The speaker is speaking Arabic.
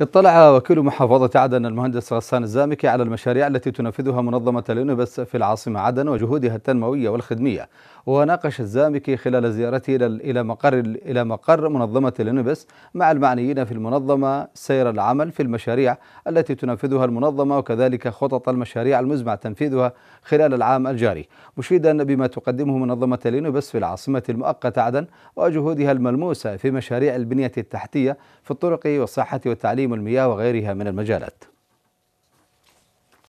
اطلع وكيل محافظة عدن المهندس غسان الزامكي على المشاريع التي تنفذها منظمة اليونبس في العاصمة عدن وجهودها التنموية والخدمية وناقش الزامكي خلال زيارته إلى مقر إلى مقر منظمة اليونبس مع المعنيين في المنظمة سير العمل في المشاريع التي تنفذها المنظمة وكذلك خطط المشاريع المزمع تنفيذها خلال العام الجاري مشيدا بما تقدمه منظمة اليونبس في العاصمة المؤقتة عدن وجهودها الملموسة في مشاريع البنية التحتية في الطرق والصحة والتعليم تقديم المياه وغيرها من المجالات